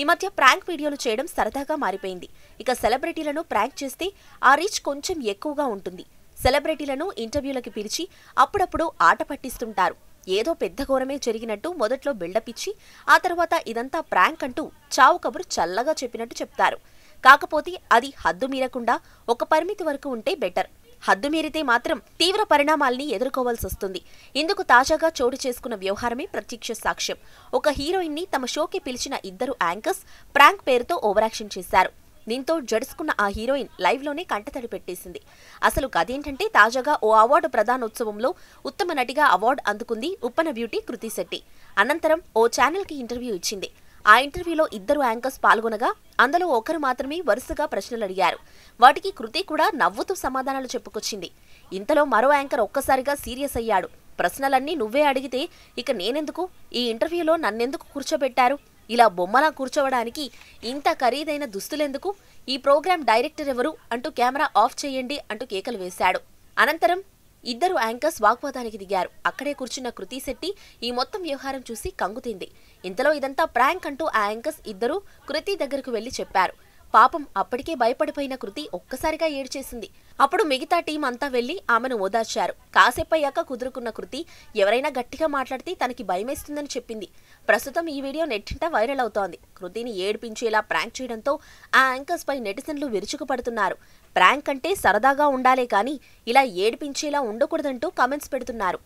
ఈ మధ్య ప్రాంక్ వీడియోలు చేయడం సరదాగా మారిపోయింది ఇక సెలబ్రిటీలను ప్రాంక్ చేస్తే ఆ రీచ్ కొంచెం ఎక్కువగా ఉంటుంది సెలబ్రిటీలను ఇంటర్వ్యూలకి పిలిచి అప్పుడప్పుడు ఆట పట్టిస్తుంటారు ఏదో పెద్ద ఘోరమే జరిగినట్టు మొదట్లో బిల్డప్ ఇచ్చి ఆ తర్వాత ఇదంతా ప్రాంక్ అంటూ చావు కబురు చల్లగా చెప్పినట్టు చెప్తారు కాకపోతే అది హద్దు మీరకుండా ఒక పరిమితి వరకు ఉంటే బెటర్ హద్దు మీరితే మాత్రం తీవ్ర పరిణామాల్ని ఎదుర్కోవాల్సి వస్తుంది ఇందుకు తాజాగా చోటు చేసుకున్న వ్యవహారమే ప్రత్యక్ష సాక్ష్యం ఒక హీరోయిన్ ని తమ షోకి పిలిచిన ఇద్దరు యాంకర్స్ ప్రాంక్ పేరుతో ఓవరాక్షన్ చేశారు దీంతో జడుసుకున్న ఆ హీరోయిన్ లైవ్లోనే కంటతడి పెట్టేసింది అసలు కదేంటంటే తాజాగా ఓ అవార్డు ప్రధానోత్సవంలో ఉత్తమ నటిగా అవార్డు అందుకుంది ఉప్పన బ్యూటీ కృతి శెట్టి అనంతరం ఓ ఛానల్కి ఇంటర్వ్యూ ఇచ్చింది ఆ ఇంటర్వ్యూలో ఇద్దరు యాంకర్స్ పాల్గొనగా అందులో ఒకరు మాత్రమే వరుసగా ప్రశ్నలు అడిగారు వాటికి కృతి కూడా నవ్వుతూ సమాధానాలు చెప్పుకొచ్చింది ఇంతలో మరో యాంకర్ ఒక్కసారిగా సీరియస్ అయ్యాడు ప్రశ్నలన్నీ నువ్వే అడిగితే ఇక నేనెందుకు ఈ ఇంటర్వ్యూలో నన్నెందుకు కూర్చోబెట్టారు ఇలా బొమ్మలా కూర్చోవడానికి ఇంత ఖరీదైన దుస్తులెందుకు ఈ ప్రోగ్రాం డైరెక్టర్ ఎవరు అంటూ కెమెరా ఆఫ్ చేయండి అంటూ కేకలు వేశాడు అనంతరం ఇద్దరు యాంకర్స్ వాగ్వాదానికి దిగారు అక్కడే కూర్చున్న కృతి శెట్టి ఈ మొత్తం వ్యవహారం చూసి కంగుతింది ఇంతలో ఇదంతా ప్రాంక్ అంటూ ఆ యాంకర్స్ ఇద్దరు కృతి దగ్గరకు వెళ్లి చెప్పారు పాపం అప్పటికే భయపడిపోయిన కృతి ఒక్కసారిగా ఏడ్చేసింది అప్పుడు మిగతా టీం అంతా వెళ్లి ఆమెను ఓదార్చారు కాసేపయ్యాక కుదురుకున్న కృతి ఎవరైనా గట్టిగా మాట్లాడితే తనకి భయమేస్తుందని చెప్పింది ప్రస్తుతం ఈ వీడియో నెట్టింట వైరల్ అవుతోంది కృతిని ఏడిపించేలా ప్రాంక్ చేయడంతో ఆ యాంకర్స్ పై నెటిజన్లు విరుచుకుపడుతున్నారు ప్రాంక్ అంటే సరదాగా ఉండాలే కానీ ఇలా ఏడిపించేలా ఉండకూడదంటూ కామెంట్స్ పెడుతున్నారు